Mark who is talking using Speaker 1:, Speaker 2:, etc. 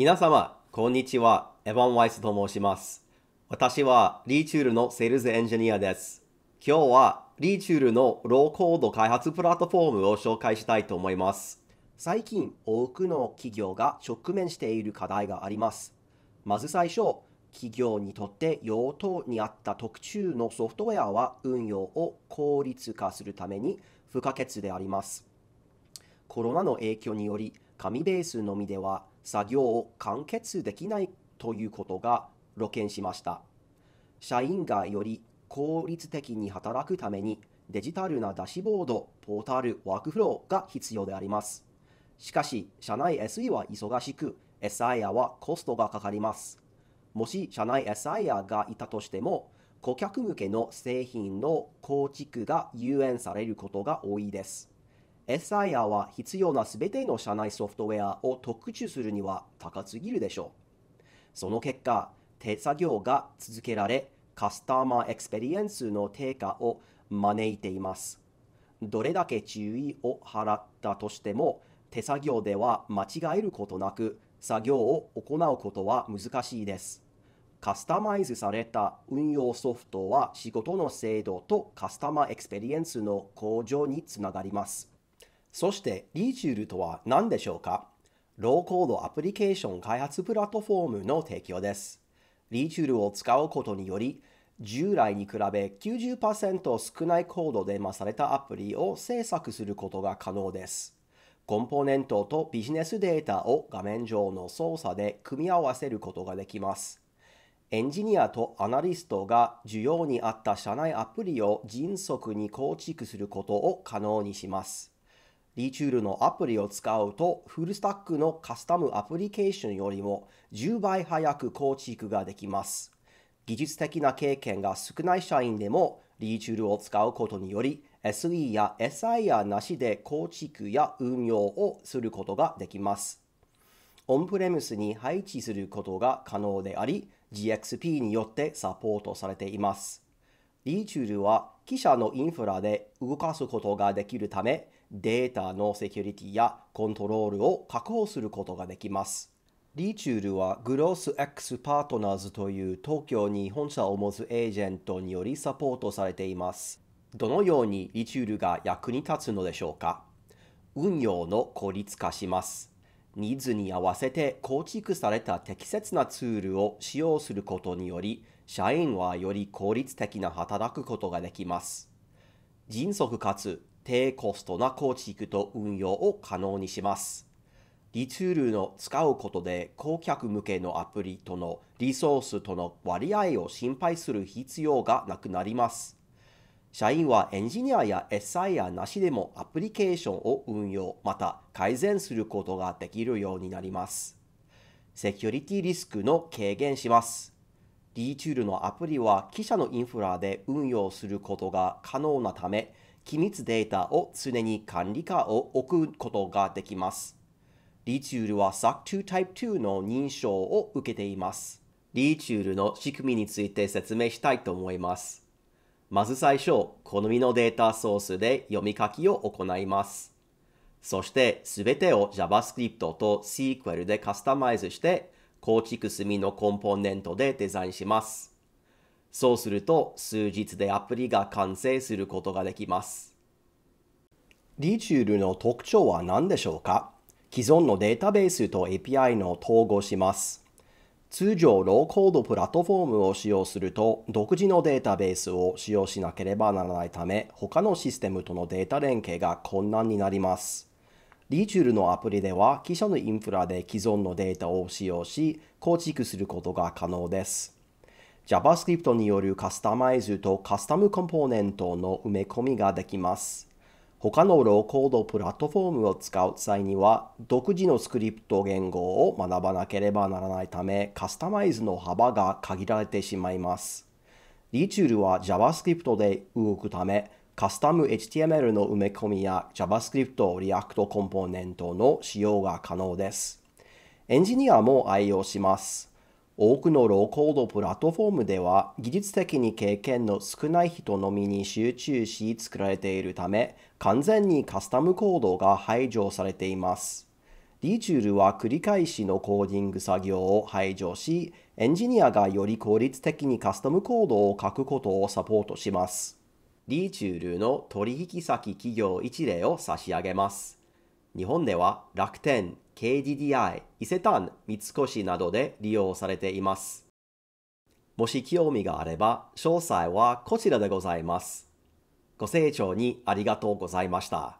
Speaker 1: 皆様、こんにちは。エヴァン・ワイスと申します。私はリーチュールのセールズエンジニアです。今日はリーチュールのローコード開発プラットフォームを紹介したいと思います。最近、多くの企業が直面している課題があります。まず最初、企業にとって用途に合った特注のソフトウェアは運用を効率化するために不可欠であります。コロナの影響により、紙ベースのみでは作業を完結できないということが露見しました。社員がより効率的に働くためにデジタルなダッシュボード、ポータル、ワークフローが必要であります。しかし、社内 SE は忙しく、SIR はコストがかかります。もし社内 SIR がいたとしても、顧客向けの製品の構築が優先されることが多いです。SIR は必要な全ての社内ソフトウェアを特注するには高すぎるでしょう。その結果、手作業が続けられ、カスタマーエクスペリエンスの低下を招いています。どれだけ注意を払ったとしても、手作業では間違えることなく、作業を行うことは難しいです。カスタマイズされた運用ソフトは仕事の精度とカスタマーエクスペリエンスの向上につながります。そしてリーチュールとは何でしょうかローコードアプリケーション開発プラットフォームの提供です。リーチュールを使うことにより、従来に比べ90%少ないコードでまされたアプリを制作することが可能です。コンポーネントとビジネスデータを画面上の操作で組み合わせることができます。エンジニアとアナリストが需要に合った社内アプリを迅速に構築することを可能にします。DTool のアプリを使うと、フルスタックのカスタムアプリケーションよりも10倍早く構築ができます。技術的な経験が少ない社員でもー t o o l を使うことにより、SE や SIR なしで構築や運用をすることができます。オンプレムスに配置することが可能であり、GXP によってサポートされています。ー t o o l は記者のインフラで動かすことができるため、データのセキュリティやコントロールを確保することができます。リチュールはグロース X パートナーズという東京に本社を持つエージェントによりサポートされています。どのようにリチュールが役に立つのでしょうか運用の効率化します。ニーズに合わせて構築された適切なツールを使用することにより、社員はより効率的な働くことができます。迅速かつ低コストな構築と運用を可能にします。リツールの使うことで顧客向けのアプリとのリソースとの割合を心配する必要がなくなります。社員はエンジニアや SI やなしでもアプリケーションを運用、また改善することができるようになります。セキュリティリスクの軽減します。D チュールのアプリは記者のインフラで運用することが可能なため、機密データを常に管理下を置くことができます。リチュールは s a c 2 Type 2の認証を受けています。リチュールの仕組みについて説明したいと思います。まず最初、好みのデータソースで読み書きを行います。そして、すべてを JavaScript と SQL でカスタマイズして、構築済みのコンポーネントでデザインします。そうすると、数日でアプリが完成することができます。リチュールの特徴は何でしょうか既存のデータベースと API の統合します。通常、ローコードプラットフォームを使用すると、独自のデータベースを使用しなければならないため、他のシステムとのデータ連携が困難になります。リーチュールのアプリでは、記者のインフラで既存のデータを使用し、構築することが可能です。JavaScript によるカスタマイズとカスタムコンポーネントの埋め込みができます。他のローコードプラットフォームを使う際には独自のスクリプト言語を学ばなければならないためカスタマイズの幅が限られてしまいます。リチュールは JavaScript で動くためカスタム HTML の埋め込みや JavaScript React コンポーネントの使用が可能です。エンジニアも愛用します。多くのローコードプラットフォームでは技術的に経験の少ない人のみに集中し作られているため完全にカスタムコードが排除されています。DTool は繰り返しのコーディング作業を排除しエンジニアがより効率的にカスタムコードを書くことをサポートします。DTool の取引先企業一例を差し上げます。日本では楽天、KDDI、伊勢丹、三越などで利用されています。もし興味があれば、詳細はこちらでございます。ご清聴にありがとうございました。